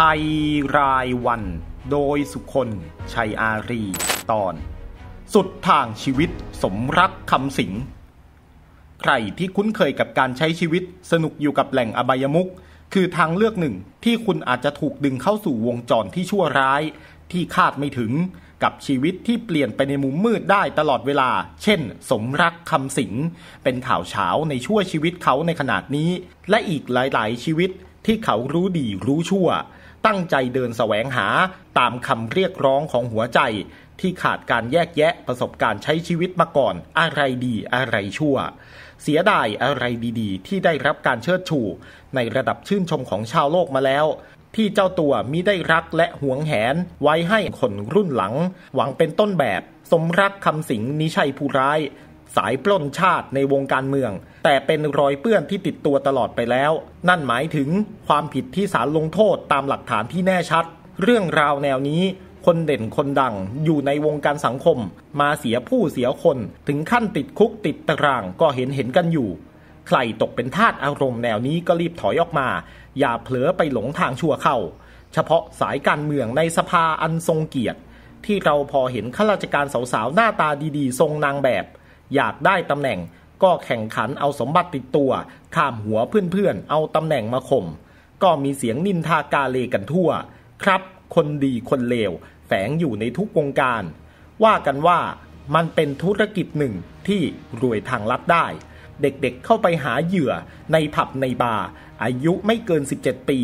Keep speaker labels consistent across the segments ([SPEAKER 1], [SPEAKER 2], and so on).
[SPEAKER 1] ไทยรายวัน โดยสุคน ชัยอารีตอน สุดทางชีวิต สมรักคำสิงใครที่คุ้นเคยกับการใช้ชีวิตสนุกอยู่กับแหล่งอบายมุกคือทางเลือกหนึ่งที่คุณอาจจะถูกดึงเข้าสู่วงจรที่ชั่วร้าย ที่คาดไม่ถึงกับชีวิตที่เปลี่ยนไปในมุมมืดได้ตลอดเวลา เช่น สมรักคำสิงเป็นข่าวเช้าในชั่วชีวิตเขาในขนาดนี้ และอีกหลาย ๆ ชีวิตที่เขารู้ดีรู้ชั่วตั้งใจเดินแสวงหาตามคำเรียกร้องของหัวใจ ที่ขาดการแยกแยะประสบการณ์ใช้ชีวิตมาก่อนอะไรดีอะไรชั่ว เสียดายอะไรดี ๆ ที่ได้รับการเชิดชูในระดับชื่นชมของชาวโลกมาแล้ว ที่เจ้าตัวมิได้รักและหวงแหน ไว้ให้คนรุ่นหลัง หวังเป็นต้นแบบสมรักคำสิงนิชัยผู้ร้ายสายปล้นชาติในวงการเมือง แต่เป็นรอยเปื้อนที่ติดตัวตลอดไปแล้ว นั่นหมายถึงความผิดที่ศาลลงโทษตามหลักฐานที่แน่ชัด เรื่องราวแนวนี้คนเด่นคนดังอยู่ในวงการสังคม มาเสียผู้เสียคนถึงขั้นติดคุกติดตารางก็เห็นเห็นกันอยู่ ใครตกเป็นทาสอารมณ์แนวนี้ก็รีบถอยออกมา อย่าเผลอไปหลงทางชั่วเข้า เฉพาะสายการเมืองในสภาอันทรงเกียรติ ที่เราพอเห็นข้าราชการสาวๆหน้าตาดีๆทรงนางแบบอยากได้ตำแหน่งก็แข่งขันเอาสมบัติติดตัว ข้ามหัวเพื่อนๆ เอาตำแหน่งมาข่ม ก็มีเสียงนินทากาเลกันทั่ว ครับคนดีคนเลว แฝงอยู่ในทุกวงการ ว่ากันว่ามันเป็นธุรกิจหนึ่งที่รวยทางลัดได้ เด็กๆเเข้าไปหาเหยื่อ ในผับในบาร์ อายุไม่เกิน 17 ปี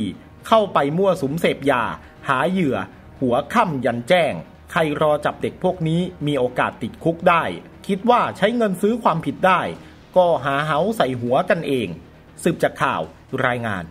[SPEAKER 1] เข้าไปมั่วสุมเสพยา หาเหยื่อ หัวค่ำยันแจ้ง ใครรอจับเด็กพวกนี้มีโอกาสติดคุกได้คิดว่าใช้เงินซื้อความผิดได้ ก็หาเฮาใส่หัว กันเอง สืบจากข่าวรายงาน